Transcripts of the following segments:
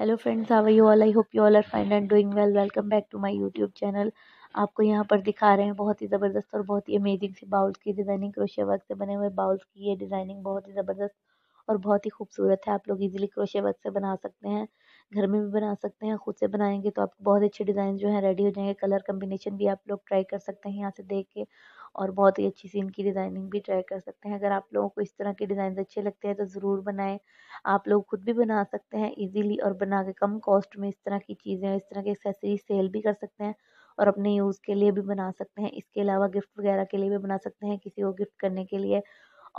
hello friends how're you all I hope you all are fine and doing well welcome back to my YouTube channel आपको यहाँ पर दिखा रहे हैं बहुत ही ज़बरदस्त और बहुत ही अमेजिंग सी बाउल्स की डिज़ाइनिंग क्रोशिया वर्क से बने हुए बाउल्स की ये डिज़ाइनिंग बहुत ही ज़बरदस्त और बहुत ही खूबसूरत है आप लोग इजीली क्रोशे वर्क से बना सकते हैं घर में भी बना सकते हैं खुद से बनाएंगे तो आपको बहुत अच्छे डिज़ाइन जो है रेडी हो जाएंगे कलर कम्बिनेशन भी आप लोग ट्राई कर सकते हैं यहाँ से देख के और बहुत ही अच्छी सी इनकी डिज़ाइनिंग भी ट्राई कर सकते हैं अगर आप लोगों को इस तरह के डिज़ाइन अच्छे लगते हैं तो ज़रूर बनाएं आप लोग खुद भी बना सकते हैं ईजिली और बना के कम कॉस्ट में इस तरह की चीज़ें इस तरह के एक्सेसरी सेल भी कर सकते हैं और अपने यूज़ के लिए भी बना सकते हैं इसके अलावा गिफ्ट वगैरह के लिए भी बना सकते हैं किसी को गिफ्ट करने के लिए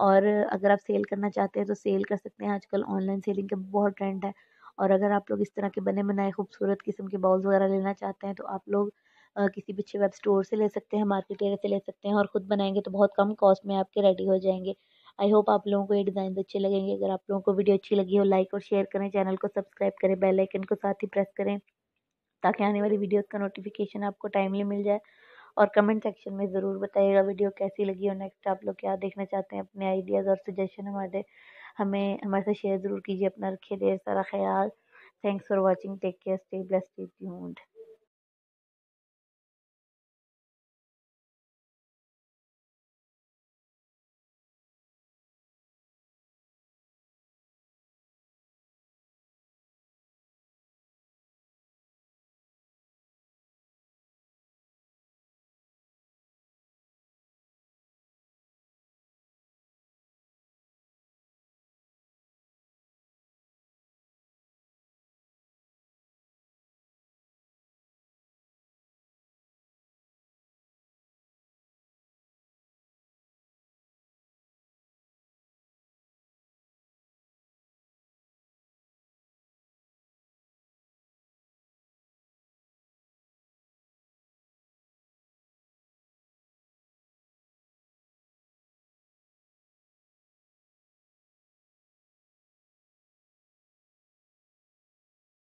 और अगर आप सेल करना चाहते हैं तो सेल कर सकते हैं आजकल ऑनलाइन सेलिंग का बहुत ट्रेंड है और अगर आप लोग इस तरह के बने बनाए खूबसूरत किस्म के बॉल्स वगैरह लेना चाहते हैं तो आप लोग किसी भी अच्छे वेब स्टोर से ले सकते हैं मार्केट एरिया से ले सकते हैं और ख़ुद बनाएंगे तो बहुत कम कॉस्ट में आपके रेडी हो जाएंगे आई होप आप लोगों को ये डिज़ाइन अच्छे लगेंगे अगर आप लोगों को वीडियो अच्छी लगी हो लाइक और शेयर करें चैनल को सब्सक्राइब करें बेल आइकन को साथ ही प्रेस करें ताकि आने वाली वीडियोस का नोटिफिकेशन आपको टाइमली मिल जाए और कमेंट सेक्शन में ज़रूर बताइएगा वीडियो कैसी लगी और नेक्स्ट आप लोग क्या देखना चाहते हैं अपने आइडियाज़ और सजेशन हमारे हमें हमारे साथ शेयर ज़रूर कीजिए अपना रखिए ढेर सारा ख्याल thanks for watching take care stay bless stay tuned